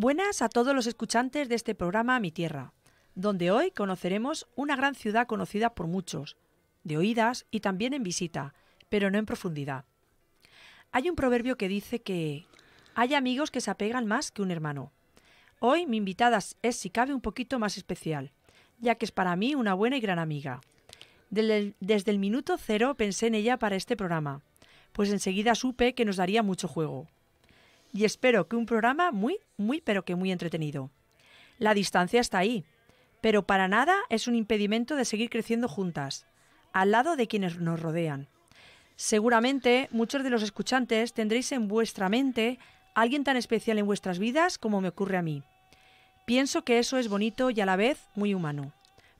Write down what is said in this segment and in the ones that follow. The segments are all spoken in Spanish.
Buenas a todos los escuchantes de este programa Mi Tierra, donde hoy conoceremos una gran ciudad conocida por muchos, de oídas y también en visita, pero no en profundidad. Hay un proverbio que dice que hay amigos que se apegan más que un hermano. Hoy mi invitada es, si cabe, un poquito más especial, ya que es para mí una buena y gran amiga. Desde, el minuto cero pensé en ella para este programa, pues enseguida supe que nos daría mucho juego y espero que un programa muy, muy, pero que muy entretenido. La distancia está ahí, pero para nada es un impedimento de seguir creciendo juntas, al lado de quienes nos rodean. Seguramente muchos de los escuchantes tendréis en vuestra mente alguien tan especial en vuestras vidas como me ocurre a mí. Pienso que eso es bonito y a la vez muy humano,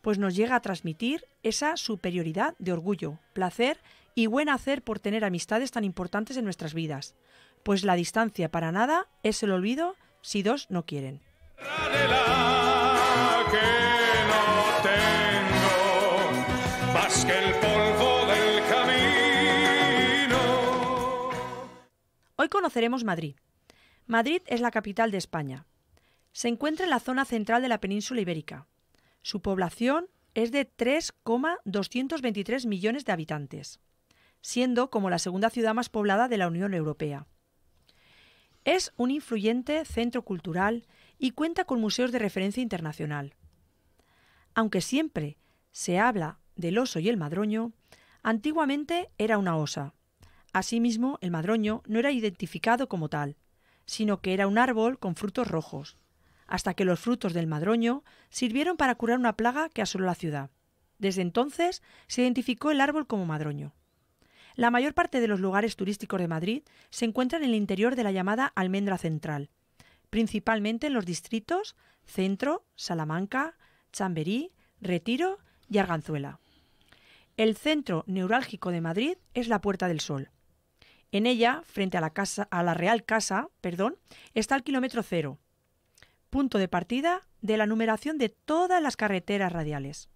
pues nos llega a transmitir esa superioridad de orgullo, placer y buen hacer por tener amistades tan importantes en nuestras vidas, pues la distancia para nada es el olvido si dos no quieren. Hoy conoceremos Madrid. Madrid es la capital de España. Se encuentra en la zona central de la península ibérica. Su población es de 3,223 millones de habitantes, siendo como la segunda ciudad más poblada de la Unión Europea. Es un influyente centro cultural y cuenta con museos de referencia internacional. Aunque siempre se habla del oso y el madroño, antiguamente era una osa. Asimismo, el madroño no era identificado como tal, sino que era un árbol con frutos rojos, hasta que los frutos del madroño sirvieron para curar una plaga que asoló la ciudad. Desde entonces se identificó el árbol como madroño. La mayor parte de los lugares turísticos de Madrid se encuentran en el interior de la llamada Almendra Central, principalmente en los distritos Centro, Salamanca, Chamberí, Retiro y Arganzuela. El centro neurálgico de Madrid es la Puerta del Sol. En ella, frente a la, casa, a la Real Casa, perdón, está el kilómetro cero, punto de partida de la numeración de todas las carreteras radiales.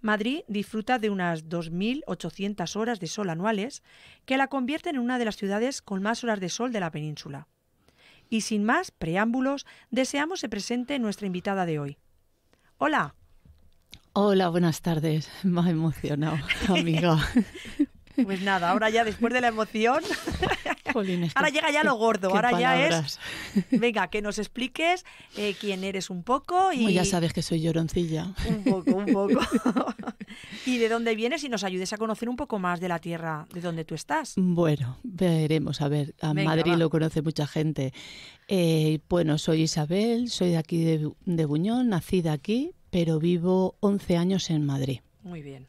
Madrid disfruta de unas 2.800 horas de sol anuales que la convierten en una de las ciudades con más horas de sol de la península. Y sin más preámbulos, deseamos se presente nuestra invitada de hoy. Hola. Hola, buenas tardes. Me ha emocionado, amiga. Pues nada, ahora ya después de la emoción ahora llega ya lo gordo, ahora ya es. Venga, que nos expliques eh, quién eres un poco. y ya sabes que soy lloroncilla. Un poco, un poco. y de dónde vienes y nos ayudes a conocer un poco más de la tierra de donde tú estás. Bueno, veremos, a ver. A Madrid lo conoce mucha gente. Eh, bueno, soy Isabel, soy de aquí de, de Buñón, nacida aquí, pero vivo 11 años en Madrid. Muy bien.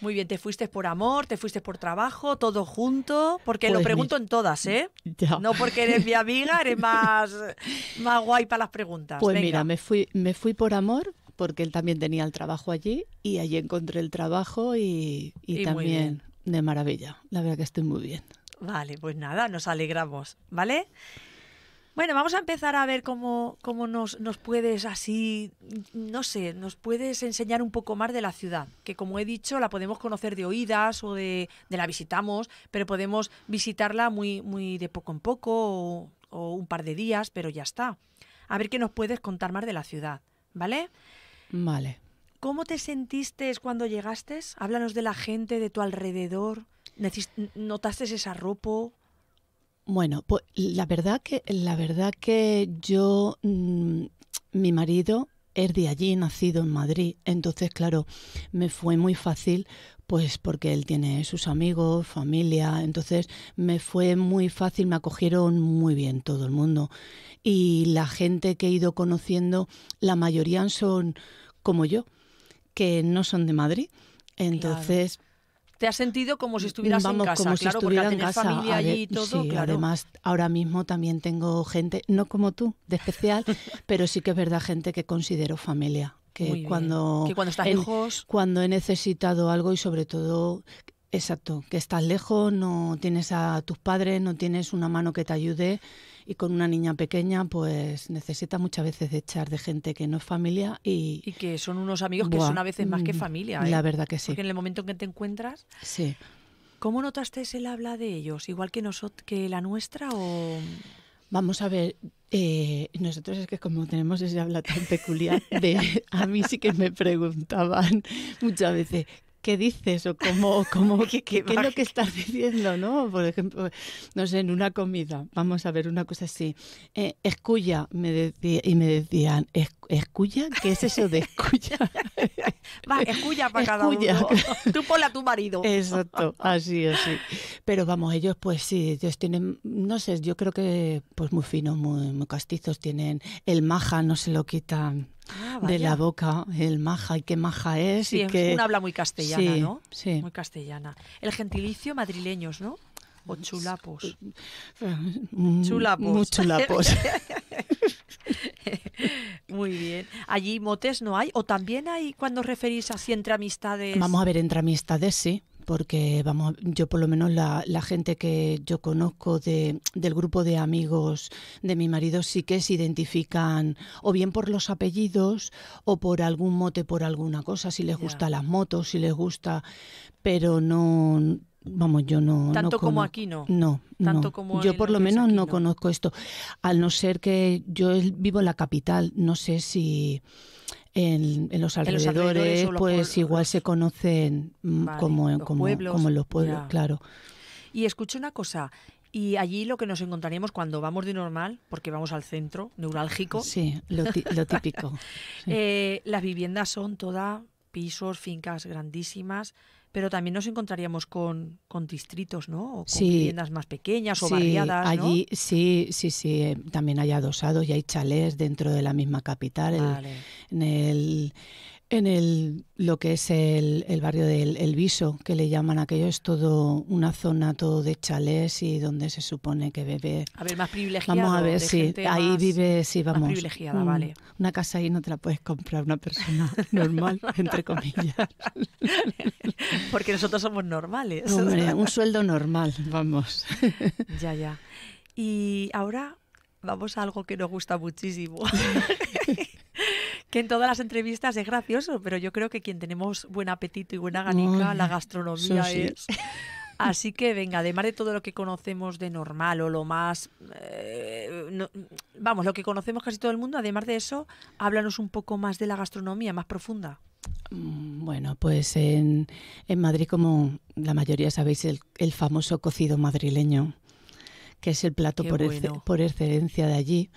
Muy bien, ¿te fuiste por amor? ¿Te fuiste por trabajo? ¿Todo junto? Porque lo pues pregunto en todas, ¿eh? Ya. No porque eres mi amiga, eres más, más guay para las preguntas. Pues mira, me fui, me fui por amor porque él también tenía el trabajo allí y allí encontré el trabajo y también de maravilla. La verdad que estoy muy bien. Vale, pues nada, nos alegramos, ¿vale? Bueno, vamos a empezar a ver cómo, nos, nos puedes así, no sé, nos puedes enseñar un poco más de la ciudad, que como he dicho, la podemos conocer de oídas o de, la visitamos, pero podemos visitarla muy, muy de poco en poco o, un par de días, pero ya está. A ver qué nos puedes contar más de la ciudad, ¿vale? Vale. ¿Cómo te sentiste cuando llegaste? Háblanos de la gente, de tu alrededor. ¿Notaste esa ropa? Bueno, pues la verdad que, la verdad que yo, mm, mi marido es de allí, nacido en Madrid, entonces claro, me fue muy fácil pues porque él tiene sus amigos, familia, entonces me fue muy fácil, me acogieron muy bien todo el mundo y la gente que he ido conociendo, la mayoría son como yo, que no son de Madrid. Entonces, te has sentido como si estuvieras en casa, como si estuviera en casa. familia y todo, sí, claro. Además, ahora mismo también tengo gente, no como tú, de especial, pero sí que es verdad gente que considero familia. Que cuando, que cuando estás lejos. Cuando he necesitado algo y sobre todo Exacto, que estás lejos, no tienes a tus padres, no tienes una mano que te ayude y con una niña pequeña pues necesita muchas veces de echar de gente que no es familia y... que son unos amigos que son a veces más que mm, familia. ¿eh? La verdad que sí. Porque en el momento en que te encuentras... Sí. ¿Cómo notaste el habla de ellos? ¿Igual que, nosotros, que la nuestra o...? Vamos a ver, eh, nosotros es que como tenemos ese habla tan peculiar, de, a mí sí que me preguntaban muchas veces, qué dices o cómo, cómo qué, es lo que estás diciendo, ¿no? Por ejemplo, no sé, en una comida, vamos a ver una cosa así, eh, escuya, me decía, y me decían, ¿escuya? ¿Qué es eso de escuya? Va, escuya para cada uno. Tú ponle a tu marido. Exacto, así, así. Pero vamos, ellos pues sí, ellos tienen, no sé, yo creo que pues muy finos, muy, muy castizos, tienen el maja, no se lo quitan Ah, de la boca, el maja y qué maja es. Sí, y habla muy castellana, ¿no? Sí. Muy castellana. El gentilicio madrileños, ¿no? O chulapos. Mm, chulapos. Muy bien. Allí motes no hay, o también hay cuando referís así entre amistades. Vamos a ver, entre amistades sí, porque vamos, yo por lo menos la, la gente que yo conozco de, del grupo de amigos de mi marido sí que se identifican o bien por los apellidos o por algún mote, por alguna cosa, si les gusta las motos, si les gusta, pero no, vamos, yo no... Tanto como aquí no. No, tanto Como yo por lo menos no, conozco esto, al no ser que yo vivo en la capital, no sé si en, los alrededores, pues igual se conocen mm, como, en, los como, pueblos, los pueblos, claro. Y escucha una cosa, y allí lo que nos encontraríamos cuando vamos de normal, porque vamos al centro neurálgico. Sí, lo, típico. Eh, las viviendas son todas pisos, fincas grandísimas, pero también nos encontraríamos con, con distritos, ¿no? O con viviendas más pequeñas o barriadas. ¿no? Allí, sí, sí, sí. Eh, también hay adosados y hay chalés dentro de la misma capital. en el en el, lo que es el, barrio del el Viso, que le llaman aquello, es todo una zona todo de chalés y donde se supone que bebe... A ver, más privilegiada. Vamos a ver, si ahí vive, sí, vamos. privilegiada, vale. Mm, una casa ahí no te la puedes comprar una persona normal, entre comillas. Porque nosotros somos normales. Hombre, un sueldo normal, vamos. ya, ya. Y ahora vamos a algo que nos gusta muchísimo que en todas las entrevistas es gracioso, pero yo creo que quien tenemos buen apetito y buena ganica, la gastronomía es. Así que venga, además de todo lo que conocemos de normal o lo más... Eh, vamos, lo que conocemos casi todo el mundo, además de eso, háblanos un poco más de la gastronomía, más profunda. Mm, bueno, pues en, en Madrid, como la mayoría sabéis, el famoso cocido madrileño, que es el plato por, excelencia de allí.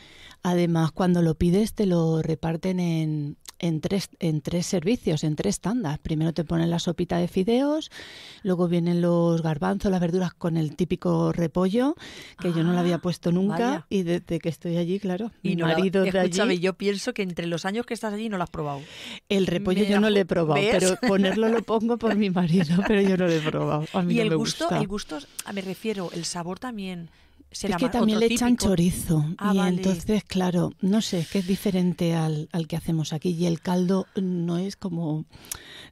Además, cuando lo pides te lo reparten en, en, tres, en tres servicios, en tres tandas. Primero te ponen la sopita de fideos, luego vienen los garbanzos, las verduras con el típico repollo, que yo no lo había ah, puesto nunca y desde que estoy allí, claro, y mi no marido de allí... yo pienso que entre los años que estás allí no lo has probado. El repollo yo no lo he probado, pero ponerlo lo pongo por mi marido, pero yo no lo he probado. A y me gusto, el gusto, me refiero, el sabor también es que también le echan chorizo ah, y entonces claro no sé es que es diferente al, que hacemos aquí y el caldo no es como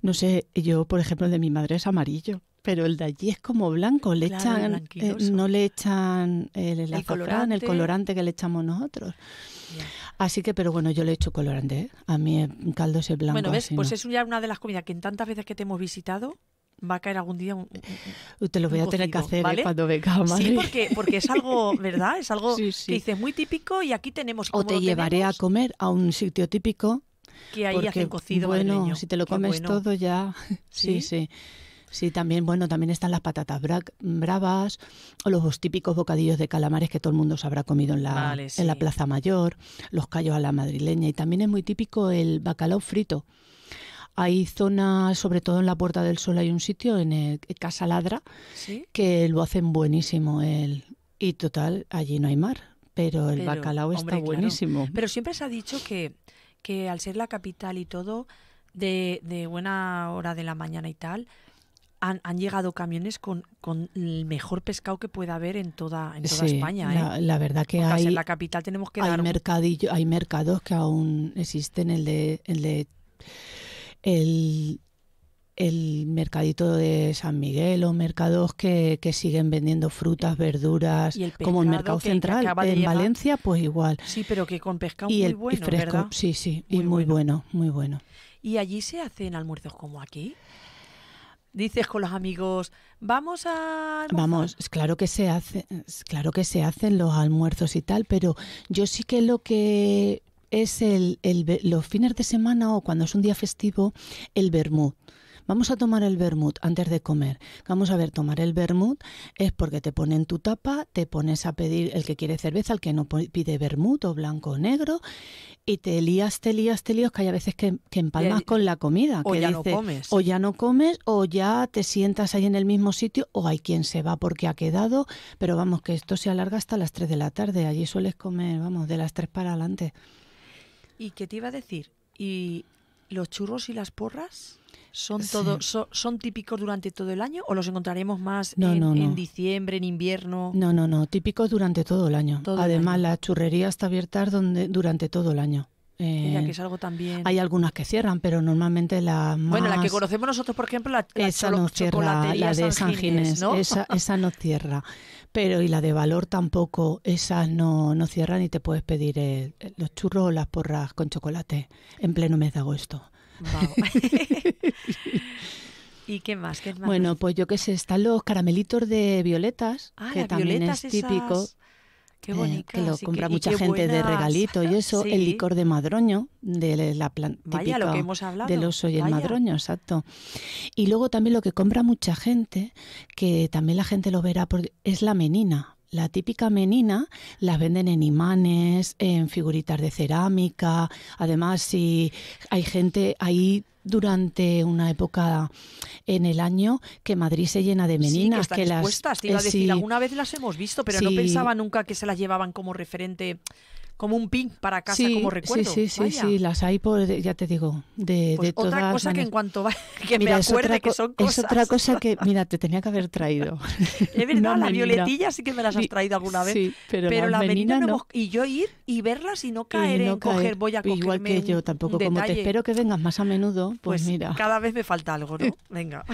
no sé yo por ejemplo el de mi madre es amarillo pero el de allí es como blanco le echan eh, no le echan el, el, el, colorante. que le echamos nosotros Así que, pero bueno, yo le echo colorante. ¿eh? A mí el caldo es blanco. Bueno, ves, pues es ya una de las comidas que en tantas veces que te hemos visitado va a caer algún día un, Te lo voy a tener que hacer eh, cuando venga a Madrid. Sí, porque, porque es algo, ¿verdad? Es algo que dices muy típico y aquí tenemos... O te llevaré a comer a un sitio típico. Que ahí hacen cocido Bueno, si te lo comes todo ya... sí. sí. Sí, también, bueno, también están las patatas bravas o los típicos bocadillos de calamares que todo el mundo se habrá comido en la, en la Plaza Mayor, los callos a la madrileña y también es muy típico el bacalao frito. Hay zonas, sobre todo en la Puerta del Sol, hay un sitio en el eh, Casa Ladra que lo hacen buenísimo. El, y total, allí no hay mar, pero el bacalao está buenísimo. Pero siempre se ha dicho que, que al ser la capital y todo, de, de buena hora de la mañana y tal, han, llegado camiones con, con, el mejor pescado que pueda haber en toda, en toda España. ¿eh? La, verdad que hay. En la capital tenemos que hay hay mercados que aún existen, el de, el de el, mercadito de San Miguel o mercados que, siguen vendiendo frutas, verduras, como el mercado central en Valencia, pues igual. Sí, pero que con pescado y muy bueno, fresco, sí, sí, y muy bueno. muy bueno. ¿Y allí se hacen almuerzos como aquí? dices con los amigos, vamos a Vamos, claro que se hace, claro que se hacen los almuerzos y tal, pero yo sí que lo que es el, el, los fines de semana o cuando es un día festivo, el vermut. Vamos a tomar el vermut antes de comer. Vamos a ver, tomar el vermut es porque te ponen tu tapa, te pones a pedir el que quiere cerveza, el que no pide vermut o blanco o negro, y te lías, te lías, te lías, que hay a veces que, empalmas eh, con la comida. O que ya no comes. O ya no comes, o ya te sientas ahí en el mismo sitio, o hay quien se va porque ha quedado, pero vamos, que esto se alarga hasta las 3 de la tarde. Allí sueles comer, vamos, de las 3 para adelante. ¿Y qué te iba a decir? ¿Y los churros y las porras? ¿Son, ¿Son típicos durante todo el año o los encontraremos más en, diciembre, en invierno? No, no, no, típicos durante todo el año. Además, la churrería está abierta donde, durante todo el año. Eh, hay algunas que cierran, pero normalmente la más... Bueno, la que conocemos nosotros, por ejemplo, la, esa no la de San, esa no cierra. Pero y la de valor tampoco, esas no, no cierran y te puedes pedir eh, los churros o las porras con chocolate en pleno mes de agosto. ¿Y qué más? Bueno, pues yo qué sé, están los caramelitos de violetas, ah, que también es típico. Eh, que lo compra mucha gente de regalito y eso, el licor de madroño, de la planta del oso y el madroño, exacto. Y luego también lo que compra mucha gente, que también la gente lo verá, es la menina, la típica menina la venden en imanes, en figuritas de cerámica. Además, si hay gente ahí durante una época en el año que Madrid se llena de meninas que, las te iba a eh, decir, alguna vez las hemos visto, pero no pensaba nunca que se las llevaban como referente como un pin para casa, como recuerdo. Sí, sí, sí, las hay, por, ya te digo, de, pues otra cosa que en cuanto va, que me acuerde que son cosas. Es otra cosa que, mira, te tenía que haber traído. Es verdad, la violetilla sí que me las has traído alguna vez. pero, la menina no. hemos... Y yo ir y verlas y no caer en coger, voy a coger. Igual que yo, tampoco. Como te espero que vengas más a menudo, pues, pues mira. Cada vez me falta algo, ¿no? Eh. Venga.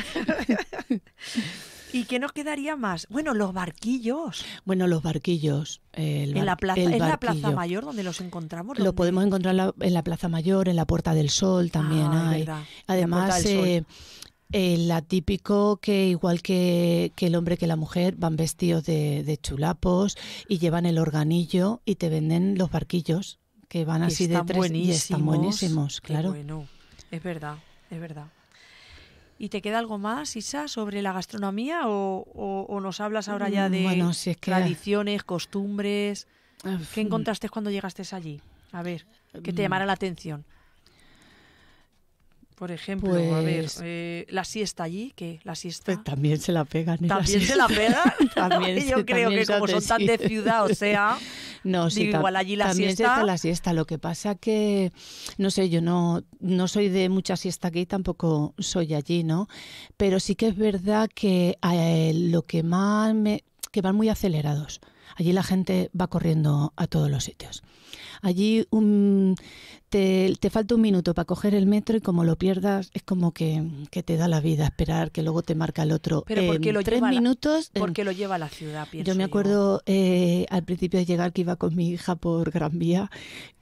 ¿Y qué nos quedaría más? Bueno, los barquillos. Bueno, los barquillos. en la plaza, ¿es la Plaza Mayor donde los encontramos? Lo podemos encontrar en la Plaza Mayor, en la Puerta del Sol también ah, hay. Además, eh, el eh, atípico que igual que, el hombre que la mujer van vestidos de, chulapos y llevan el organillo y te venden los barquillos que van así de tres y están buenísimos, claro. es verdad, es verdad. ¿Y te queda algo más, Isa, sobre la gastronomía o, nos hablas ahora ya mm, de tradiciones, costumbres? ¿Qué mm. encontraste cuando llegaste allí? A ver, que te mm. llamara la atención. Por ejemplo, a ver, pues eh, la siesta allí, que la siesta. Pues también se la pegan. También se la pegan. Yo creo que como son tan de ciudad, o sea. No, sí, igual allí la también siesta. la siesta. Lo que pasa que, no sé, yo no, no soy de mucha siesta aquí, tampoco soy allí, ¿no? Pero sí que es verdad que eh, lo que más me. que van muy acelerados. Allí la gente va corriendo a todos los sitios. Allí te, falta un minuto para coger el metro y como lo pierdas es como que, te da la vida esperar que luego te marca el otro. Pero ¿por porque lo lleva minutos. porque lo lleva a la ciudad, Yo me acuerdo eh, al principio de llegar que iba con mi hija por Gran Vía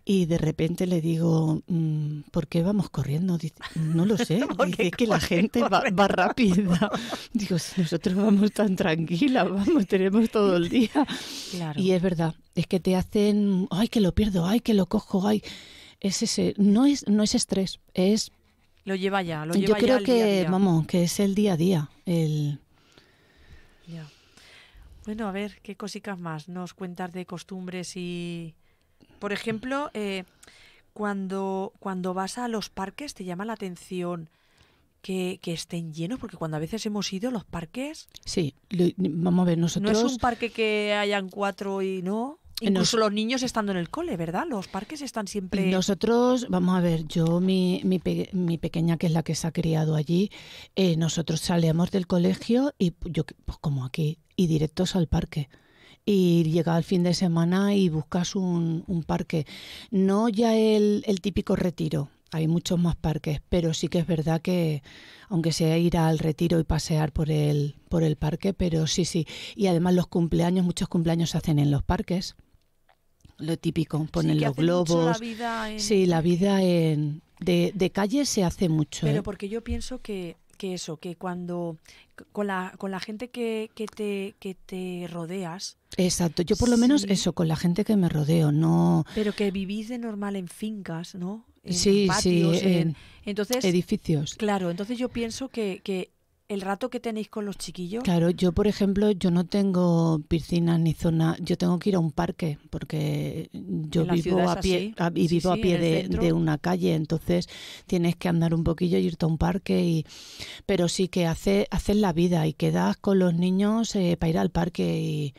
y de repente le digo, mm, ¿por qué vamos corriendo? no lo sé, es que la gente va, rápida. Digo, si nosotros vamos tan tranquila, vamos, tenemos todo el día. Y es verdad, es que te hacen, ay, que lo pierdo, ay, que lo cojo, ay. Es ese, no es, no es estrés, es... Lo lleva ya, lo lleva Yo creo que, vamos, que es el día a día, el... Bueno, a ver, ¿qué cositas más nos cuentas de costumbres y por ejemplo, eh, cuando, cuando vas a los parques, ¿te llama la atención que, estén llenos? Porque cuando a veces hemos ido los parques... Sí, vamos a ver, nosotros... No es un parque que hayan cuatro y no... Eh, Incluso los niños estando en el cole, ¿verdad? Los parques están siempre. Nosotros, vamos a ver, yo, mi, mi, pequeña, que es la que se ha criado allí, eh, nosotros salíamos del colegio y yo, pues como aquí, y directos al parque y llega al fin de semana y buscas un, un parque. No ya el, típico retiro, hay muchos más parques, pero sí que es verdad que, aunque sea ir al retiro y pasear por el, por el parque, pero sí, sí. Y además los cumpleaños, muchos cumpleaños se hacen en los parques. Lo típico, ponen los globos. La Sí, la vida en, de, de calle se hace mucho. Pero ¿eh? porque yo pienso que que eso, que cuando con la, con la gente que, que, te, que te rodeas. Exacto, yo por lo menos eso, con la gente que me rodeo, no... Pero que vivís de normal en fincas, ¿no? sí, sí, en, entonces, edificios. Claro, entonces yo pienso que, que el rato que tenéis con los chiquillos. Claro, yo por ejemplo, yo no tengo piscinas ni zona, yo tengo que ir a un parque porque yo ah, vivo a pie y vivo a pie de, una calle, entonces tienes que andar un poquillo y irte a un parque y pero sí que haces la vida y quedas con los niños eh, para ir al parque y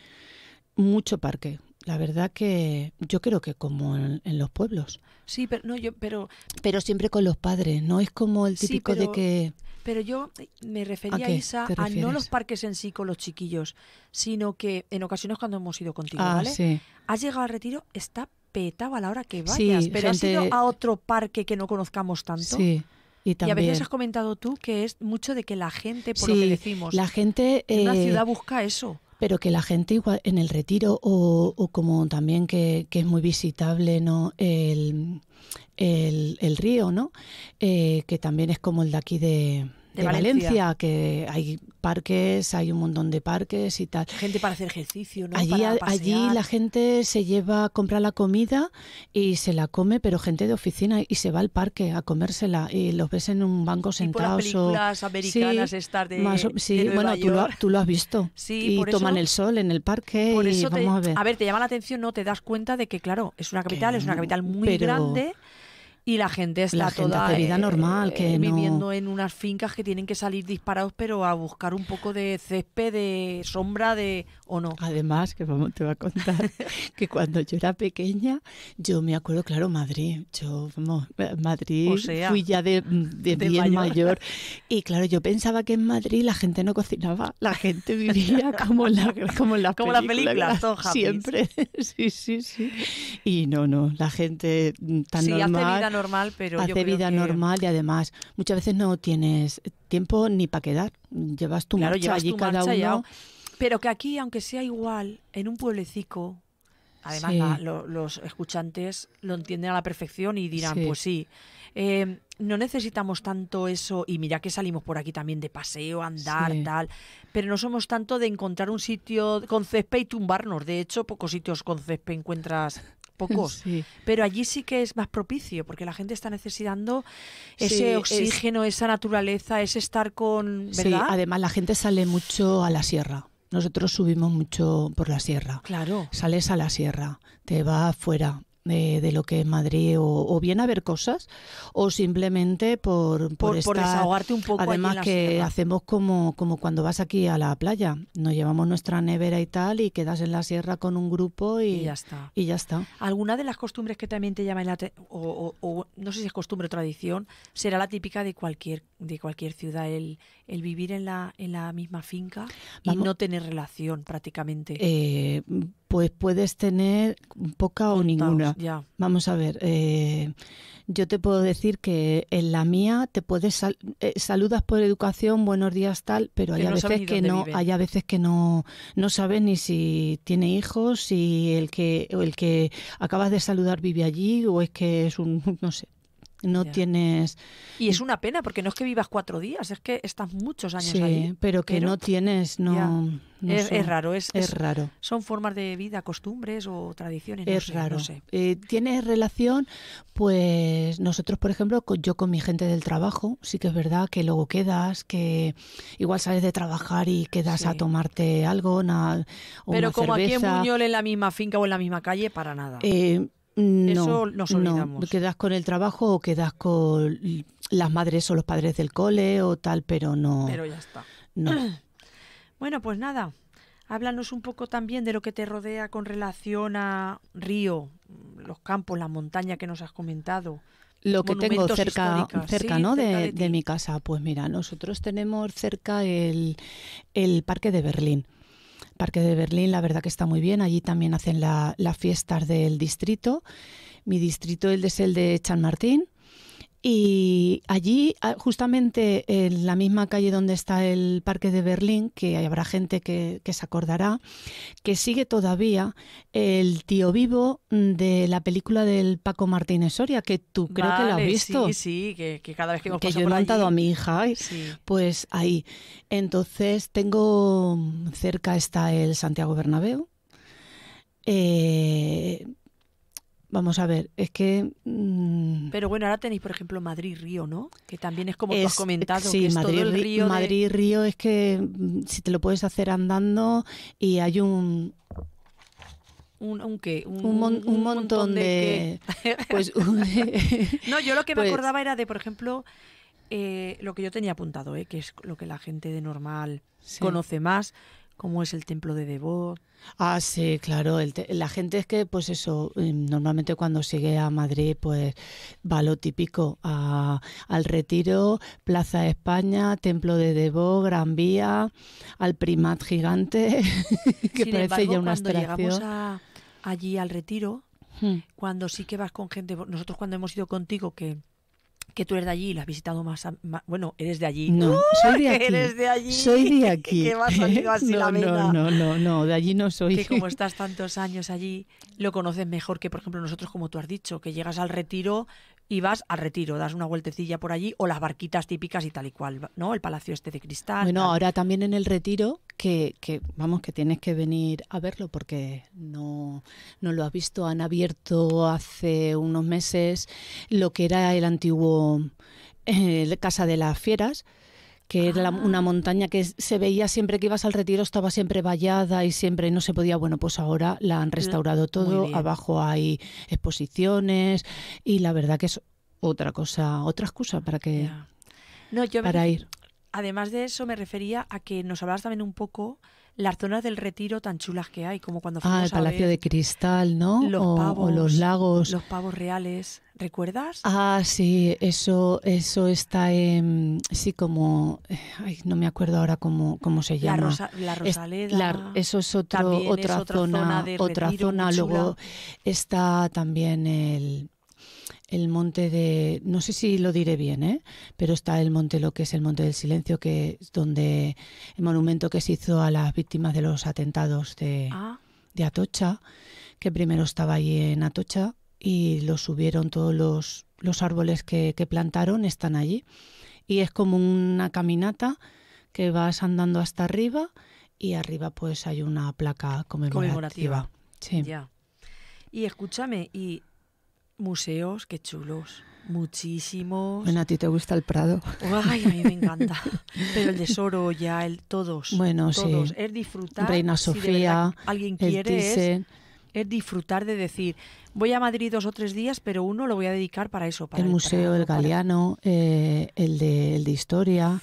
mucho parque, la verdad que yo creo que como en, los pueblos. Sí, pero yo pero pero siempre con los padres, no es como el típico de que pero yo me refería, ¿A Isa, a no los parques en sí con los chiquillos, sino que en ocasiones cuando hemos ido contigo, ah, ¿vale? Has llegado al retiro, está petado a la hora que vayas, pero has ido a otro parque que no conozcamos tanto. Sí. Y, también, a veces has comentado tú que es mucho de que la gente, por lo que decimos, la gente, una eh, ciudad busca eso. Pero que la gente igual en el retiro o, como también que, que, es muy visitable, no el el, río, ¿no? Eh, que también es como el de aquí de, Valencia. que hay parques, hay un montón de parques y tal. Gente para hacer ejercicio, ¿no? Allí, la gente se lleva, compra la comida y se la come, pero gente de oficina y se va al parque a comérsela y los ves en un banco sentados. sí, bueno, Tú, lo, lo, has visto. y toman el sol en el parque a ver. A ver, te llama la atención, ¿no? Te das cuenta de que, claro, es una capital, es una capital muy grande y la gente está la gente toda hace vida eh, normal que eh, viviendo en unas fincas que tienen que salir disparados pero a buscar un poco de césped de sombra de o no además que vamos te voy a contar que cuando yo era pequeña yo me acuerdo claro Madrid yo vamos eh, Madrid fui ya de, bien mayor. y claro yo pensaba que en Madrid la gente no cocinaba la gente vivía como la como la película, siempre sí sí sí y no no la gente mm, tan normal normal, pero hace yo vida normal y además muchas veces no tienes tiempo ni para quedar. Llevas tu claro, allí cada marcha Pero que aquí, aunque sea igual, en un pueblecito, además los escuchantes lo entienden a la perfección y dirán, pues sí. Em, no necesitamos tanto eso, y mira que salimos por aquí también de paseo, andar, tal, pero no somos tanto de encontrar un sitio con césped y tumbarnos. De hecho, pocos sitios con césped encuentras pocos. Pero allí sí que es más propicio, porque la gente está necesitando ese oxígeno, esa naturaleza, ese estar con. además la gente sale mucho a la sierra. Nosotros subimos mucho por la sierra. Claro. Sales a la sierra, te vas fuera, eh, de lo que es Madrid o, bien a ver cosas o simplemente por, por, estar, desahogarte un poco. Además que hacemos como, como cuando vas aquí a la playa, nos llevamos nuestra nevera y tal y quedas en la sierra con un grupo y, ya, está. y ¿Alguna de las costumbres que también te llama la o, o, no sé si es costumbre o tradición, será la típica de cualquier, de cualquier ciudad, el, vivir en la, en la misma finca y no tener relación prácticamente? Eh, pues puedes tener poca o ninguna. Vamos a ver, eh, yo te puedo decir que en la mía te puedes eh, saludas por educación, buenos días tal, pero hay a veces que no, hay a veces que no no sabes ni si tiene hijos, si el que el que acabas de saludar vive allí o es que es un no sé. No tienes. Y es una pena, porque no es que vivas cuatro días, es que estás muchos años sí, Pero que no tienes, no. es, raro, es, raro. Son formas de vida, costumbres o tradiciones. es raro. Eh, Tiene relación, pues nosotros, por ejemplo, yo con mi gente del trabajo, sí que es verdad que luego quedas, que igual sales de trabajar y quedas a tomarte algo, una, o Pero como aquí en Buñol, en la misma finca o en la misma calle, para nada. Eh, no, Eso nos olvidamos. No, quedas con el trabajo o quedas con las madres o los padres del cole o tal, pero no. Pero ya está. bueno, pues nada. Háblanos un poco también de lo que te rodea con relación a río, los campos, la montaña que nos has comentado lo que tengo cerca, cerca, de, mi casa. Pues mira, nosotros tenemos cerca el Parque de Berlín. Parque de Berlín, la verdad que está muy bien. Allí también hacen las fiestas del distrito. Mi distrito es el de San Martín, y allí, ah, justamente en la misma calle donde está el Parque de Berlín, que habrá gente que, se acordará, que sigue todavía el tío vivo de la película del Paco Martínez Soria, que tú creo que lo has visto. Sí, sí, que, cada vez que nos Que yo he levantado a mi hija, pues ahí. Entonces, tengo mm, cerca está el Santiago Bernabéu. Eh, Vamos a ver, es que... Mm, Pero bueno, ahora tenéis, por ejemplo, Madrid-Río, ¿no? Que también es como tú has comentado. Sí, Madrid, río Madrid-Río es que mm, si te lo puedes hacer andando y hay un, un, un, qué? Un, montón, de, pues no yo lo que me pues acordaba era de por ejemplo eh, lo que yo tenía apuntado eh, que es lo que la gente de normal conoce más ¿Cómo es el templo de Devot. Ah, sí, claro. la gente es que, pues eso, em, normalmente cuando sigue a Madrid, pues va lo típico, al Retiro, Plaza de España, Templo de Debo, Gran Vía, al Primat Gigante, que parece ya una cuando llegamos allí al Retiro, hmm. cuando sí que vas con gente, nosotros cuando hemos ido contigo, que que tú eres de allí y lo has visitado más, bueno, eres de allí. No, soy de aquí. Eres de allí. Soy de aquí. que así la No, no, no, no, de allí no soy. Que como estás tantos años allí, lo conoces mejor que por ejemplo nosotros como tú has dicho, que llegas al retiro y vas al retiro, das una vueltecilla por allí o las barquitas típicas y tal y cual, ¿no? El palacio este de cristal. Bueno, ahora también en el retiro, que, que, vamos, que tienes que venir a verlo porque no, no lo has visto, han abierto hace unos meses lo que era el antiguo eh, Casa de las Fieras que era una ah. montaña que se veía siempre que ibas al retiro, estaba siempre vallada y siempre no se podía. Bueno, pues ahora la han mm, restaurado todo, abajo hay exposiciones y la verdad que es otra cosa, otra excusa para que para ir. Además de eso me refería a que nos hablabas también un poco las zonas del retiro tan chulas que hay, como cuando fuimos Ah, el Palacio de Cristal, ¿no? Los o, los lagos. Los pavos reales. ¿Recuerdas? Ah, sí, eso, eso está en. Sí, como. Ay, no me acuerdo ahora cómo, cómo se llama. La, Rosa, la Rosaleda. eso es, otra, otra, zona, otra zona. Luego está también el el monte de, no sé si lo diré bien, ¿eh? pero está el monte, lo que es el monte del silencio, que es donde el monumento que se hizo a las víctimas de los atentados de, ah. Atocha, que primero estaba allí en Atocha y lo subieron todos los, los árboles que, plantaron, están allí. Y es como una caminata que vas andando hasta arriba y arriba pues hay una placa conmemorativa. Sí. Y escúchame, y Museos, qué chulos. Muchísimos. Bueno, a ti te gusta el Prado. Ay, a mí me encanta. Pero el Tesoro ya, el todos. Bueno, sí. Es disfrutar. Reina Sofía. alguien quiere. Es, es, disfrutar de decir, voy a Madrid dos o tres días, pero uno lo voy a dedicar para eso. el, Museo del Galeano, eh, el, de, el de Historia.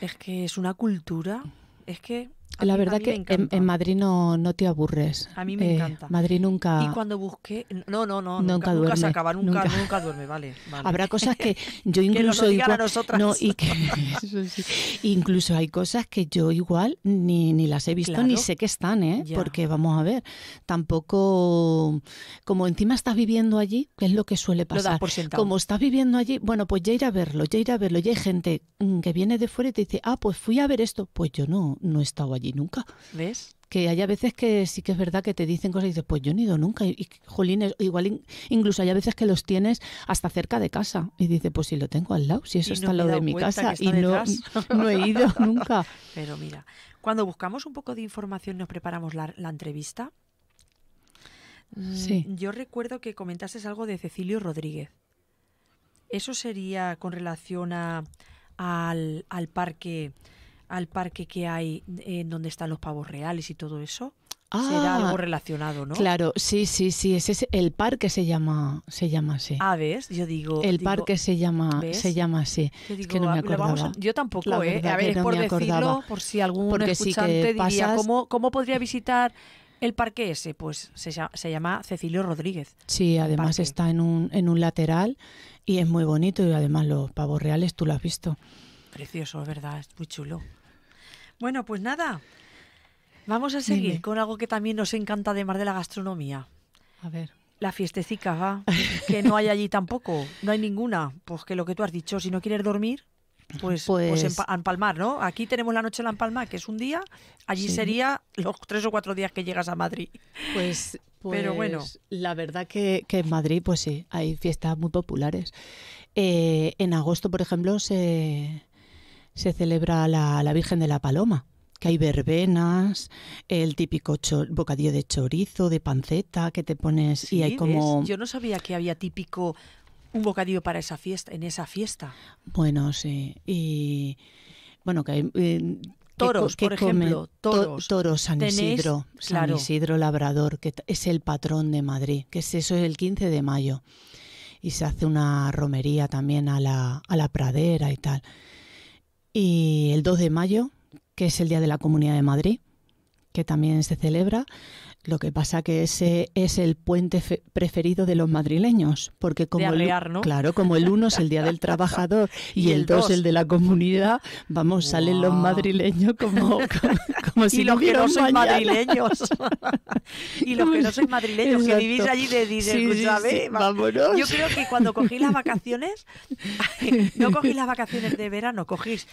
Es que es una cultura. Es que la verdad que en, Madrid no, no, te aburres. A mí me eh, encanta. Madrid nunca. Y cuando busqué. No, no, no. Nunca, duerme. Nunca se acaba, nunca, duerme, vale, Habrá cosas que yo incluso. que No, y que, Incluso hay cosas que yo igual ni, las he visto ni sé que están, ¿eh? Porque vamos a ver, tampoco. Como encima estás viviendo allí, que es lo que suele pasar. Como estás viviendo allí, bueno, pues ya ir a verlo, ya ir a verlo. Y hay gente mm, que viene de fuera y te dice, ah, pues fui a ver esto. Pues yo no, no he estado allí nunca. ¿Ves? Que hay a veces que sí que es verdad que te dicen cosas y dices, pues yo no he ido nunca. Y, jolín, igual incluso hay a veces que los tienes hasta cerca de casa. Y dices, pues si lo tengo al lado, si eso está al lado de mi casa. Y no, he ido nunca. Pero mira, cuando buscamos un poco de información, nos preparamos la, entrevista. Mm, sí. Yo recuerdo que comentaste algo de Cecilio Rodríguez. ¿Eso sería con relación a, al parque? al parque que hay en eh, donde están los pavos reales y todo eso. Será ah, algo relacionado, ¿no? Claro, sí, sí, sí. Ese es el parque se llama, se llama así. ¿A ah, yo digo. El parque se llama, se llama así. Yo es que no me ah, acordaba. yo tampoco, ¿eh? A ver, es por por si algún escuchante cómo, podría visitar el parque ese, pues se, llama Cecilio Rodríguez. Sí, además está en un, en un lateral y es muy bonito y además los pavos reales tú lo has visto. Precioso, es verdad, es muy chulo. Bueno, pues nada. Vamos a seguir con algo que también nos encanta además de la gastronomía. A ver. La fiestecica, que no hay allí tampoco. No hay ninguna. Pues que lo que tú has dicho, si no quieres dormir, pues, pues, pues empalmar, ¿no? Aquí tenemos la noche de la empalma, que es un día. Allí sería los tres o cuatro días que llegas a Madrid. Pues, pero bueno, pues, la verdad que, que, en Madrid, pues sí, hay fiestas muy populares. Eh, en agosto, por ejemplo, se se celebra la, Virgen de la Paloma, que hay verbenas, el típico bocadillo de chorizo, de panceta que te pones y hay como... Yo no sabía que había típico un bocadillo para esa fiesta, en esa fiesta. Bueno, sí. Y bueno, que hay... Eh, toros, por ejemplo, toros. San Isidro, San Isidro Labrador, que es el patrón de Madrid, que es eso es el 15 de mayo. Y se hace una romería también a la, a la pradera y tal y el 2 de mayo, que es el Día de la Comunidad de Madrid, que también se celebra. Lo que pasa que ese es el puente preferido de los madrileños, porque como el, ¿no? claro, como el uno es el día del trabajador y, el, 2 dos, el de la comunidad, vamos, salen los madrileños como, como, si los que madrileños y los que no son madrileños vivís allí de, vámonos. Yo creo que cuando cogí las vacaciones, no cogí las vacaciones de verano, cogís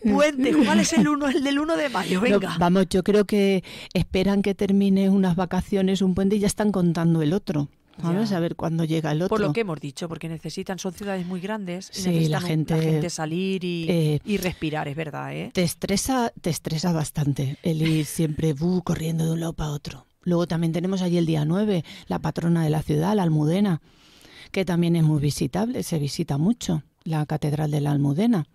puente. Mm. ¿Cuál es el uno? El del 1 de mayo, venga. vamos, yo creo que esperan que termine unas vacaciones, un puente y ya están contando el otro. Vamos a ver cuándo llega el otro. Por lo que hemos dicho, porque necesitan, son ciudades muy grandes, necesitan la gente, salir y, eh, respirar, es verdad. ¿eh? Te, estresa, te estresa bastante el ir siempre corriendo de un lado para otro. Luego también tenemos allí el día 9, la patrona de la ciudad, la Almudena, que también es muy visitable, se visita mucho la Catedral de la Almudena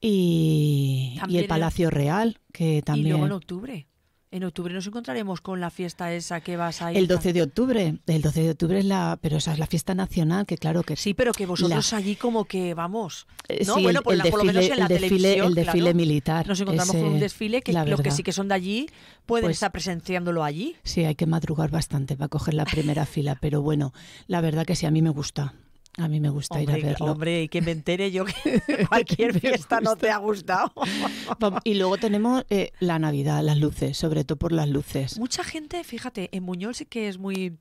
y, el Palacio Real, que también... Y luego en octubre. En octubre nos encontraremos con la fiesta esa que vas a ir. El 12 de octubre. El 12 de octubre es la. Pero esa es la fiesta nacional, que claro que. Sí, pero que vosotros allí como que vamos. Eh, ¿no? Sí, bueno, el, pues por desfile, lo menos la televisión. El desfile militar. Nos encontramos con un desfile que los que sí que son de allí pueden pues estar presenciándolo allí. Sí, hay que madrugar bastante para coger la primera fila, pero bueno, la verdad que sí, a mí me gusta. A mí me gusta ir a verlo. Hombre, y que me entere yo que cualquier fiesta no te ha gustado. y luego tenemos eh, la Navidad, las luces, sobre todo por las luces. Mucha gente, fíjate, en Buñol sí que es muy...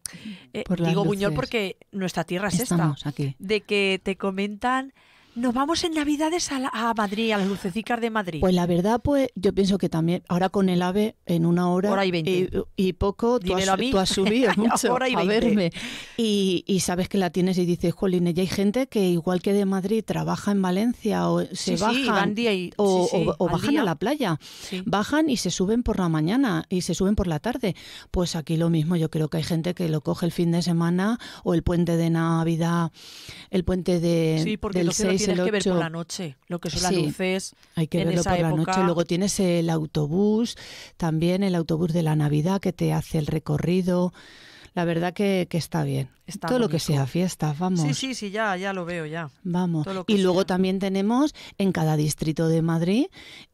Eh, digo Buñol porque nuestra tierra es Estamos esta. aquí. De que te comentan nos vamos en Navidades a, Madrid, a las lucecicas de Madrid. Pues la verdad, pues yo pienso que también, ahora con el AVE, en una hora, y, poco, tú has, subido a verme. Y, sabes que la tienes y dices, jolín, ya hay gente que igual que de Madrid trabaja en Valencia o se bajan o, bajan a la playa. Bajan y se suben por la mañana y se suben por la tarde. Pues aquí lo mismo, yo creo que hay gente que lo coge el fin de semana o el puente de Navidad, el puente de, del 6 tienes que ver por la noche, lo que son las luces. Hay que verlo por la noche. Luego tienes el autobús, también el autobús de la Navidad que te hace el recorrido. La verdad que, está bien. Todo lo que sea fiestas, vamos. Sí, sí, sí, ya, ya lo veo, ya. Vamos. Y luego también tenemos en cada distrito de Madrid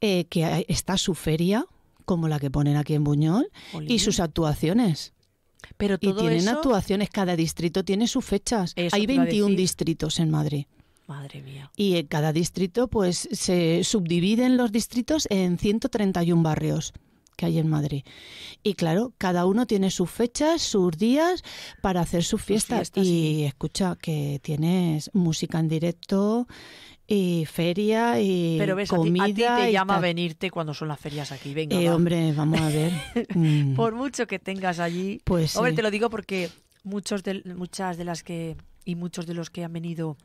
eh, que está su feria, como la que ponen aquí en Buñol, y sus actuaciones. Pero todo y tienen actuaciones, cada distrito tiene sus fechas. Hay 21 distritos en Madrid. Madre mía. Y en eh, cada distrito, pues se subdividen los distritos en 131 barrios que hay en Madrid. Y claro, cada uno tiene sus fechas, sus días para hacer sus fiestas. y escucha que tienes música en directo y feria y Pero ves, comida. A te llama a venirte cuando son las ferias aquí. Venga. Eh, Hombre, vamos a ver. Mm. Por mucho que tengas allí. Pues. Hombre, te lo digo porque muchos de, muchas de las que y muchos de los que han venido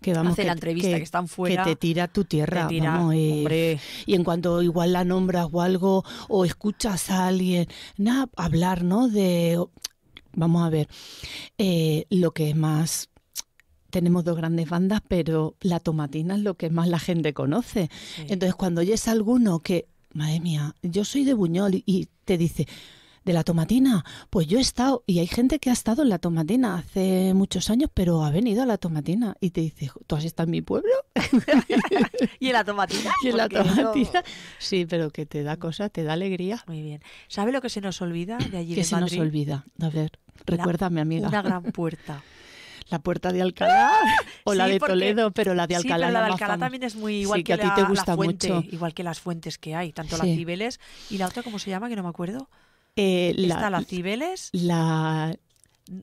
que vamos, hace la entrevista, que, están fuera. Que te tira tu tierra, eh, y en cuanto igual la nombras o algo, o escuchas a alguien, nada, hablar, ¿no? De, vamos a ver, eh, lo que es más tenemos dos grandes bandas, pero la tomatina es lo que más la gente conoce. Entonces, cuando oyes a alguno que, madre mía, yo soy de Buñol y te dice, de la tomatina. Pues yo he estado, y hay gente que ha estado en la tomatina hace muchos años, pero ha venido a la tomatina y te dice, ¿tú has estado en mi pueblo? y en la tomatina. Y en la tomatina. Sí, pero que te da cosa, te da alegría. Muy bien. ¿Sabe lo que se nos olvida de allí? ¿Qué se nos olvida? A ver, recuérdame, amiga. Una gran puerta la puerta de Alcalá o la de Toledo, pero la de Alcalá. Sí, la de Alcalá también es muy igual que, a ti te gusta mucho. igual que las fuentes que hay, tanto las niveles, y la otra, ¿cómo se llama? Que no me acuerdo. Eh, la, Está la Cibeles. La,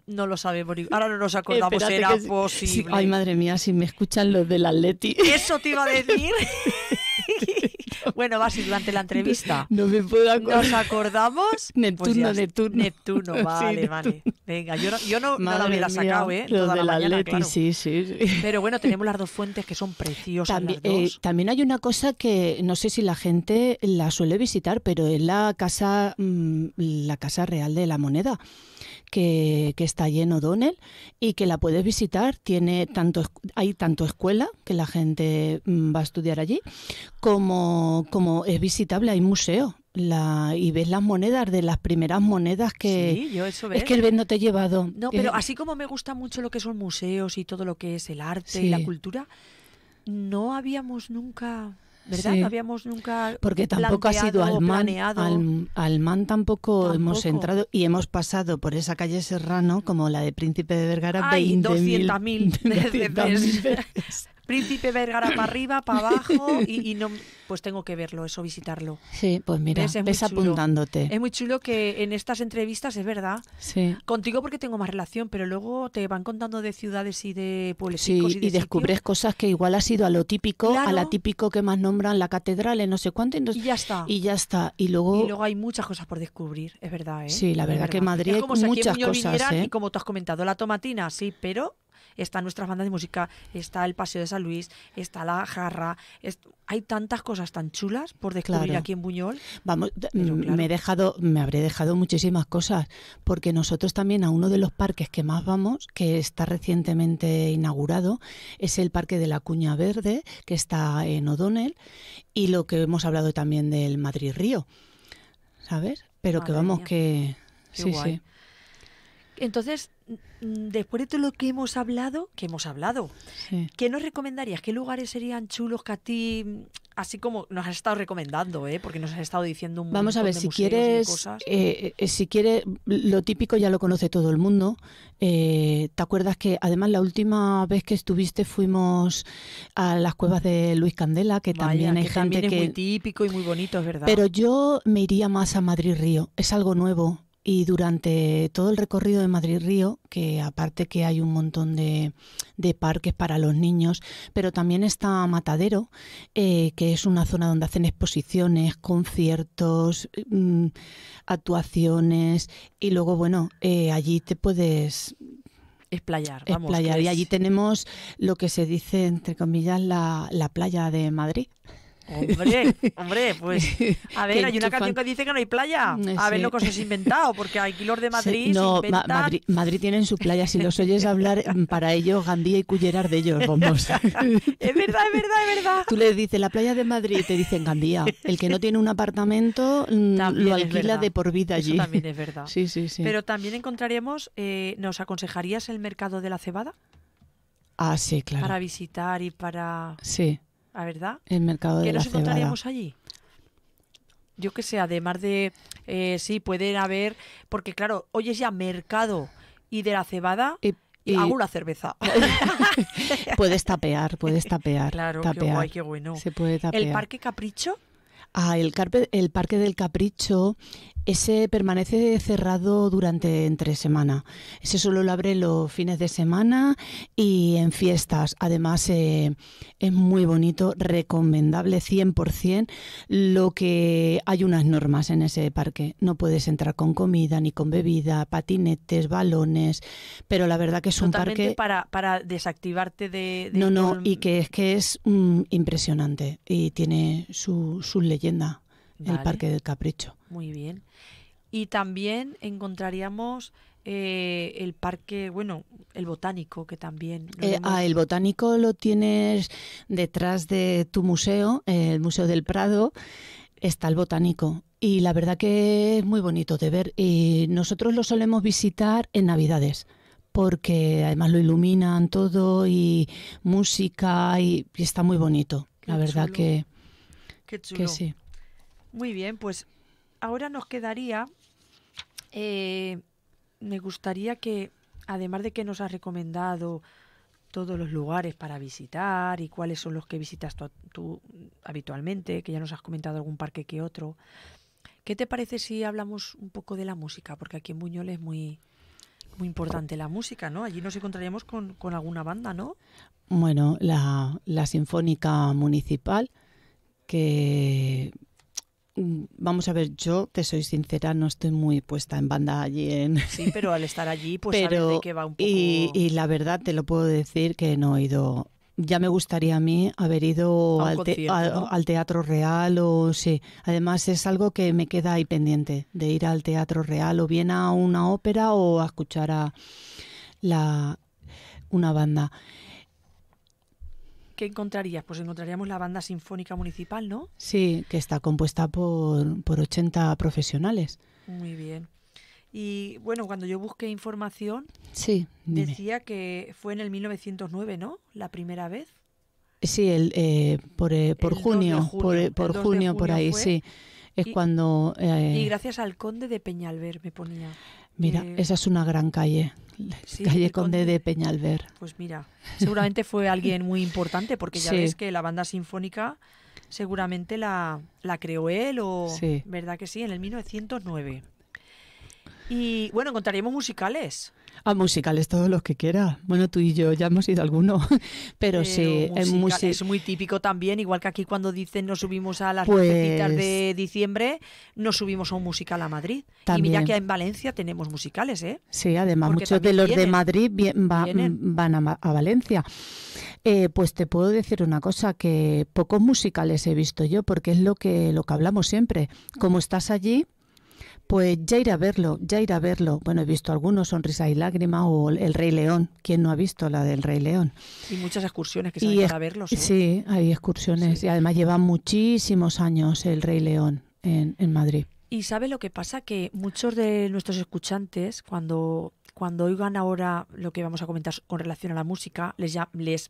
no lo sabemos. Ahora no nos acordamos. era posible. ay, madre mía, si me escuchan los del Atleti. Eso te iba a decir. Bueno, va, si durante la entrevista no me puedo acordar. nos acordamos. Pues Neptuno, Neptuno. Neptuno, vale, vale. Venga, yo no, yo no nada me la sacado, ¿eh? de la, sí, sí, Pero bueno, tenemos las dos fuentes que son preciosas. También, las dos. Eh, también hay una cosa que no sé si la gente la suele visitar, pero es la casa, mm, la casa real de la moneda que, que, está lleno Donel y que la puedes visitar. Tiene tanto, hay tanto escuela que la gente mm, va a estudiar allí, como, como es visitable, hay museo. La, y ves las monedas de las primeras monedas que yo eso es que el no te he llevado no pero eh, así como me gusta mucho lo que son museos y todo lo que es el arte y la cultura no habíamos nunca ¿verdad? No habíamos nunca porque tampoco ha sido Alman, al, Alman tampoco, hemos entrado y hemos pasado por esa calle Serrano como la de Príncipe de Vergara Hay 20.000 200.000 veces. Príncipe Vergara para arriba, para abajo, y, no, pues tengo que verlo, eso, visitarlo. Sí, pues mira, ves, es apuntándote. Es muy chulo que en estas entrevistas, es verdad, sí. contigo porque tengo más relación, pero luego te van contando de ciudades y de pueblos. Sí, y, y descubres cosas que igual ha sido a lo típico, a lo típico que más nombran la catedral, en no sé cuánto. y ya está. Y ya está. Y luego, y luego hay muchas cosas por descubrir, es verdad. ¿eh? Sí, la verdad, que Madrid es como muchas cosas. ¿eh? Y como tú has comentado, la tomatina, sí, pero está nuestras bandas de música, está el Paseo de San Luis, está la Jarra. hay tantas cosas tan chulas por descubrir aquí en Buñol. Vamos, mm, me he dejado, me habré dejado muchísimas cosas, porque nosotros también a uno de los parques que más vamos, que está recientemente inaugurado, es el Parque de la Cuña Verde, que está en O'Donnell, y lo que hemos hablado también del Madrid Río, ¿sabes? Pero que vamos, que... sí, sí. Entonces, después de todo lo que hemos hablado, que hemos hablado, ¿qué nos recomendarías? ¿Qué lugares serían chulos que a ti, así como nos has estado recomendando, ¿eh? porque nos has estado diciendo un Vamos a ver, de si quieres, cosas. Eh, eh, eh, si quieres, lo típico ya lo conoce todo el mundo. ¿Te acuerdas que además la última vez que estuviste fuimos a las cuevas de Luis Candela, que también hay gente que... muy típico y muy bonito, es verdad. Pero yo me iría más a Madrid Río, es algo nuevo. Y durante todo el recorrido de Madrid Río, que aparte que hay un montón de, parques para los niños, pero también está Matadero, eh, que es una zona donde hacen exposiciones, conciertos, mm, actuaciones, y luego, bueno, eh, allí te puedes esplayar. Y allí tenemos lo que se dice, entre comillas, la playa de Madrid. Hombre, hombre, pues. A ver, hay una canción que dice que no hay playa. Mm, a ver lo que os has inventado, porque hay los de Madrid. no, Madrid, tienen su playa. Si los oyes hablar, para ello, Gandía y Cullerar de ellos, vamos. es verdad, es verdad, es verdad. Tú le dices la playa de Madrid y te dicen Gandía. El que no tiene un apartamento mm, lo alquila de por vida allí. Eso también es verdad. Sí, sí, sí. Pero también encontraríamos. Eh, ¿nos aconsejarías el mercado de la cebada? Ah, sí, claro. Para visitar y para. Sí. ¿A verdad. El mercado de la nos encontraríamos allí? Yo qué sé, además de, eh, sí, pueden haber, porque claro, hoy es ya mercado y de la cebada... Y alguna cerveza. puedes tapear, puedes tapear. Claro, qué qué bueno. Se puede tapear. ¿El Parque Capricho? Ah, el, el Parque del Capricho ese permanece cerrado durante entre semana. Ese solo lo abre los fines de semana y en fiestas. Además, eh, es muy bonito, recomendable 100% lo que hay unas normas en ese parque. No puedes entrar con comida ni con bebida, patinetes, balones, pero la verdad que es un parque... Para, para desactivarte de... no, no, y que es que es mm, impresionante y tiene su, su leyenda el Parque del Capricho. Muy bien. Y también encontraríamos eh, el parque, bueno, el botánico que también. Eh, ah, el botánico lo tienes detrás de tu museo, eh, el Museo del Prado, está el botánico. Y la verdad que es muy bonito de ver. Y nosotros lo solemos visitar en Navidades porque además lo iluminan todo y música y, está muy bonito. la verdad que, chulo. que sí. Muy bien, pues ahora nos quedaría, eh, me gustaría que, además de que nos has recomendado todos los lugares para visitar y cuáles son los que visitas tú, habitualmente, que ya nos has comentado algún parque que otro. ¿Qué te parece si hablamos un poco de la música? Porque aquí en Buñol es muy, muy importante la música, ¿no? Allí nos encontraríamos con, alguna banda, ¿no? Bueno, la, la Sinfónica Municipal, que Mm, vamos a ver, yo te soy sincera, no estoy muy puesta en banda allí en... Sí, pero al estar allí, pues de va un poco... Y, la verdad te lo puedo decir que no he ido ya me gustaría a mí haber ido al, teatro real o sí. Además es algo que me queda ahí pendiente de ir al teatro real o bien a una ópera o a escuchar a la una banda. ¿Qué encontrarías? Pues encontraríamos la banda sinfónica municipal, ¿no? Sí, que está compuesta por, por 80 profesionales. Muy bien. Y bueno, cuando yo busqué información, sí, decía que fue en el 1909, ¿no? La primera vez. Sí, el, eh, por, eh, por junio, por, junio, eh, por ahí, sí. Es cuando... y gracias al conde de Peñalver, me ponía. Mira, eh, esa es una gran calle. calle Conde de Peñalver. Pues mira, seguramente fue alguien muy importante porque ya ves que la banda sinfónica seguramente la, creó él o verdad que sí en el 1909. Y bueno, encontraríamos musicales. A ah, musicales todos los que quiera. Bueno, tú y yo ya hemos ido alguno, pero, sí, es muy típico también, igual que aquí cuando dicen nos subimos a las pues... de diciembre, no subimos a un musical a Madrid. También. Y mira que en Valencia tenemos musicales, ¿eh? Sí, además muchos de los de Madrid van a, Valencia. Eh, pues te puedo decir una cosa que pocos musicales he visto yo, porque es lo que lo que hablamos siempre. Como estás allí, pues ya ir a verlo, ya ir a verlo. Bueno, he visto algunos, Sonrisa y Lágrima o El Rey León. ¿Quién no ha visto la del Rey León? Y muchas excursiones que se han a verlos. Sí, hay excursiones. Y además lleva muchísimos años El Rey León en, Madrid. Y sabe lo que pasa que muchos de nuestros escuchantes cuando cuando oigan ahora lo que vamos a comentar con relación a la música les les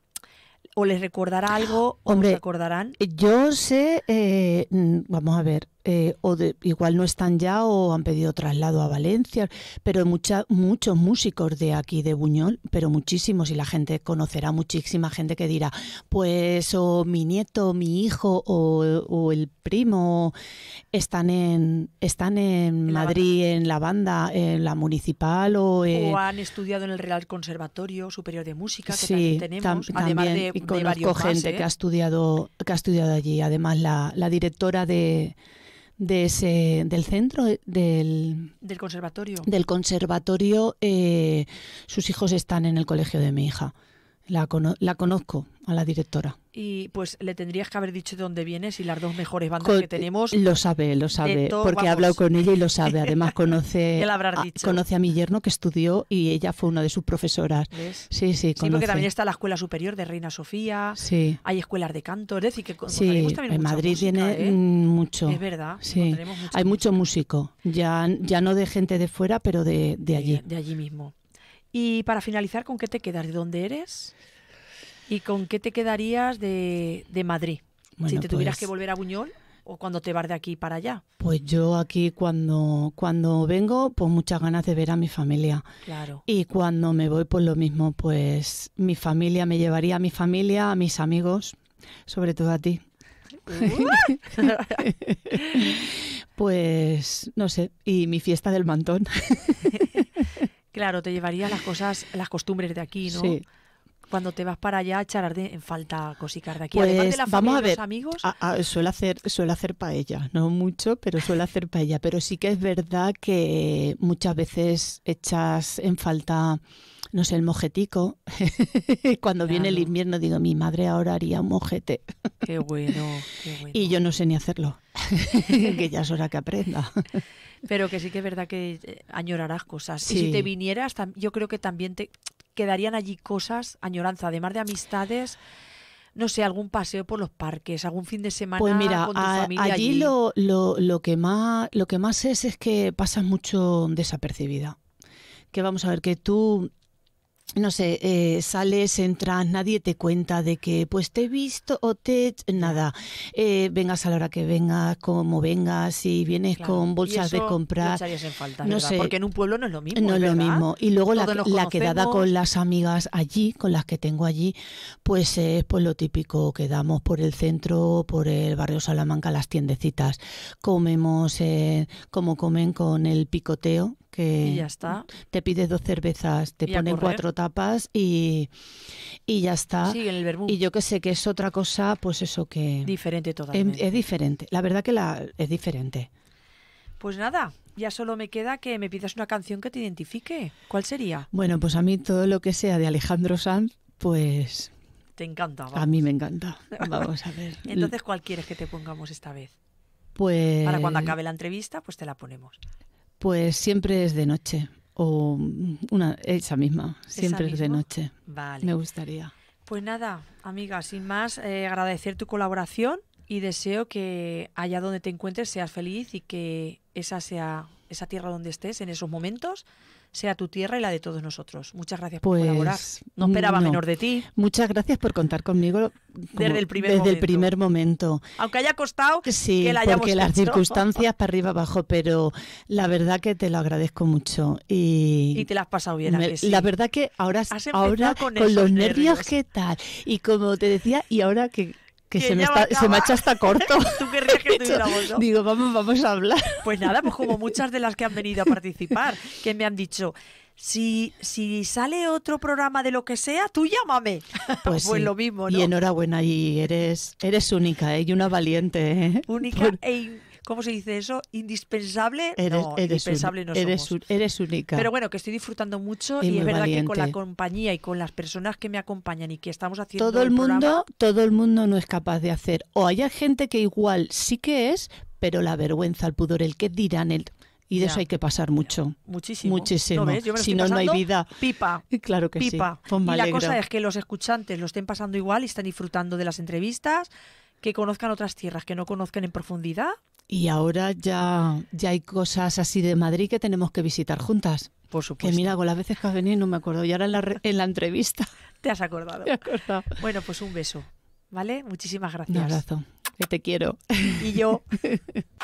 o les recordará algo Hombre, o les recordarán. Yo sé, eh, mm, vamos a ver, eh, o de, igual no están ya o han pedido traslado a Valencia, pero mucha, muchos músicos de aquí de Buñol, pero muchísimos y la gente conocerá muchísima gente que dirá, pues o mi nieto, mi hijo o, el primo están en están en, Madrid en la banda, en la municipal o, eh, han estudiado en el Real Conservatorio Superior de Música que también tenemos, además de, y gente ¿eh? que ha estudiado que ha estudiado allí, además la, la directora de de ese, del centro eh, del, del conservatorio. Del conservatorio, eh, sus hijos están en el colegio de mi hija. La, la conozco a la directora y pues le tendrías que haber dicho de dónde vienes y las dos mejores bandas que tenemos. Lo sabe, lo sabe, porque he hablado con ella y lo sabe. Además conoce, a, conoce a mi yerno que estudió y ella fue una de sus profesoras. Sí, sí, sí, porque también está la Escuela Superior de Reina Sofía, sí. hay escuelas de canto, es decir, que sí, en Madrid tiene ¿eh? mm, mucho. Es verdad, sí. hay mucho músico, ya, ya no de gente de fuera, pero de, allí. de allí mismo. Y para finalizar, ¿con qué te quedas? ¿De dónde eres? ¿Y con qué te quedarías de, Madrid? si te tuvieras pues que volver a Buñol o cuando te vas de aquí para allá. Pues yo aquí cuando, cuando vengo, pues muchas ganas de ver a mi familia. Claro. Y cuando me voy, pues lo mismo, pues mi familia me llevaría a mi familia, a mis amigos, sobre todo a ti. Uh. pues no sé, y mi fiesta del mantón. claro, te llevaría las cosas, las costumbres de aquí, ¿no? Sí cuando te vas para allá a de, en falta cosicar de aquí? de pues, la vamos a ver, los amigos. suele, hacer, suele hacer paella, no mucho, pero suele hacer paella. Pero sí que es verdad que muchas veces echas en falta no sé, el mojetico. Cuando viene el invierno digo, mi madre ahora haría un mojete. Qué bueno, qué bueno. Y yo no sé ni hacerlo, que ya es hora que aprenda. Pero que sí que es verdad que eh, añorarás cosas. si te vinieras, yo creo que también te, quedarían allí cosas, añoranza, además de amistades no sé, algún paseo por los parques, algún fin de semana pues mira, con tu familia allí, allí. Lo, lo, que más, lo que más es es que pasas mucho desapercibida. Que vamos a ver, que tú no sé, eh, sales, entras, nadie te cuenta de que pues te he visto o te nada, eh, vengas a la hora que vengas, como vengas, y vienes con bolsas de comprar, falta, no sé, porque en un pueblo no es lo mismo, no es lo mismo. Y luego la, quedada con las amigas allí, con las que tengo allí, pues es pues, lo típico, quedamos por el centro, por el barrio Salamanca, las tiendecitas, comemos eh, como comen con el picoteo, que ya está. Te pide dos cervezas, te pone ponen cuatro tapas y, ya está. Y yo que sé que es otra cosa, pues eso que... Diferente em, totalmente. Es, diferente, la verdad que la, es diferente. Pues nada, ya solo me queda que me pidas una canción que te identifique. ¿Cuál sería? Bueno, pues a mí todo lo que sea de Alejandro Sanz, pues... Te encanta. A mí me encanta. Vamos a ver. Entonces, ¿cuál quieres que te pongamos esta vez? Pues... Para cuando acabe la entrevista, pues te la ponemos. Pues siempre es de noche o mm, una esa misma, siempre es de noche. Me gustaría. Pues nada, amiga, sin más, eh, agradecer tu colaboración y deseo que allá donde te encuentres seas feliz y que esa sea esa tierra donde estés en esos momentos sea tu tierra y la de todos nosotros. Muchas gracias por pues, colaborar. No esperaba mm, menor menos de ti. Muchas gracias por contar conmigo desde, el primer, desde momento. primer momento. Aunque haya costado que la hayamos porque las circunstancias para arriba abajo, pero la verdad que te lo agradezco mucho y, te las has pasado bien. La verdad que ahora, ahora con, los nervios, qué tal y como te decía y ahora que que, se, me está, se, me ha hecho hasta corto. ¿Tú querrías que estuviera ¿no? Digo, vamos, vamos a hablar. Pues nada, pues como muchas de las que han venido a participar, que me han dicho, si, si sale otro programa de lo que sea, tú llámame. Pues, pues lo mismo, ¿no? Y enhorabuena, y eres, eres única ¿eh? y una valiente. ¿eh? Única e ¿cómo se dice eso? Indispensable. Eres, no, indispensable no eres, eres, única. Pero bueno, que estoy disfrutando mucho y, es verdad que con la compañía y con las personas que me acompañan y que estamos haciendo todo el, mundo, todo el mundo no es capaz de hacer. O haya gente que igual sí que es, pero la vergüenza, el pudor, el que dirán, y de eso hay que pasar mucho. Muchísimo. Muchísimo. si no, no hay vida. Pipa. Claro que sí. Pues y la cosa es que los escuchantes lo estén pasando igual y están disfrutando de las entrevistas, que conozcan otras tierras que no conozcan en profundidad y ahora ya, ya hay cosas así de Madrid que tenemos que visitar juntas. Por supuesto. Que mira, con las veces que has venido no me acuerdo. Y ahora en la, entrevista. Te has acordado. acordado. Bueno, pues un beso. ¿Vale? Muchísimas gracias. Un abrazo. Que te quiero. Y yo.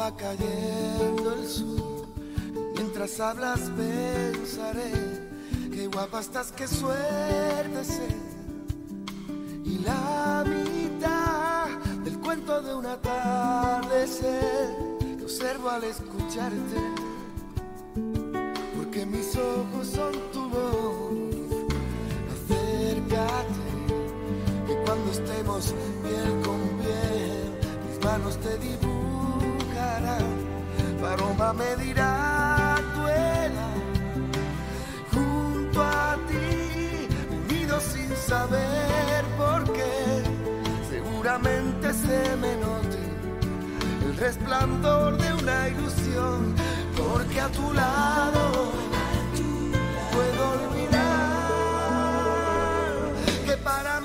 va cayendo el sur, Mientras hablas pensaré qué guapa estás, que suerte Y la mitad del cuento de un atardecer te observo al escucharte. Porque mis ojos son tu voz. Acércate, que cuando estemos bien con bien mis manos te dibujan aroma me dirá duela junto a ti, unido sin saber por qué. Seguramente se me note el resplandor de una ilusión, porque a tu lado puedo olvidar que para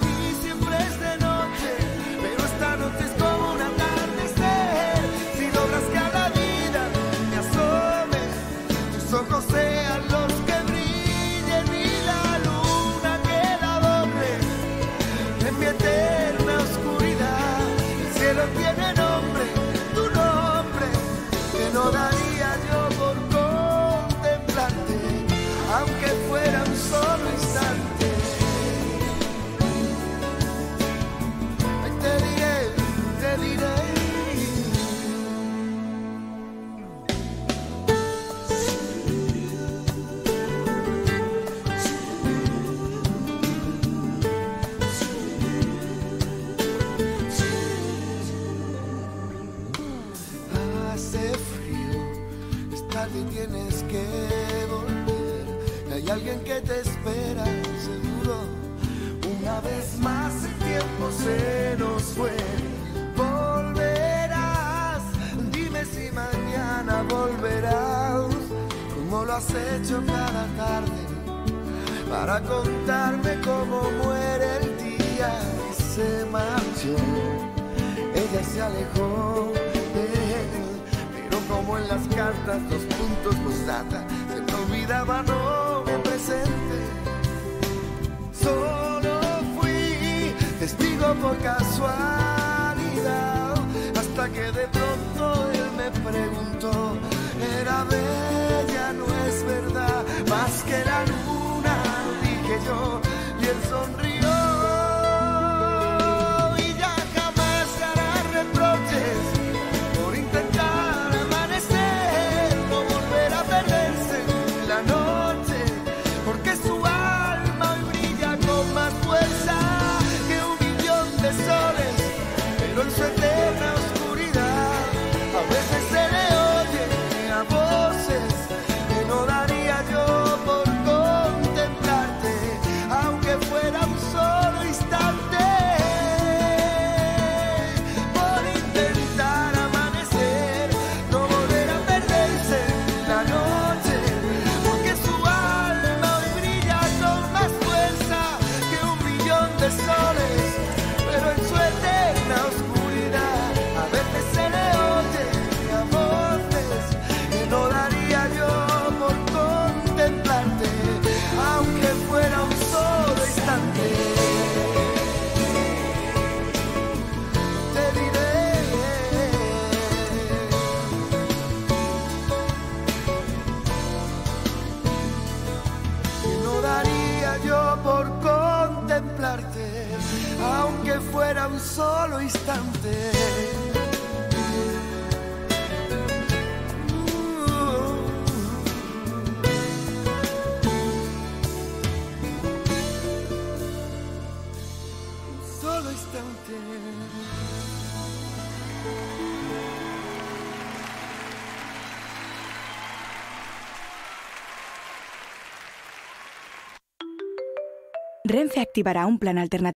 Quando você tem se activará un plan alternativo.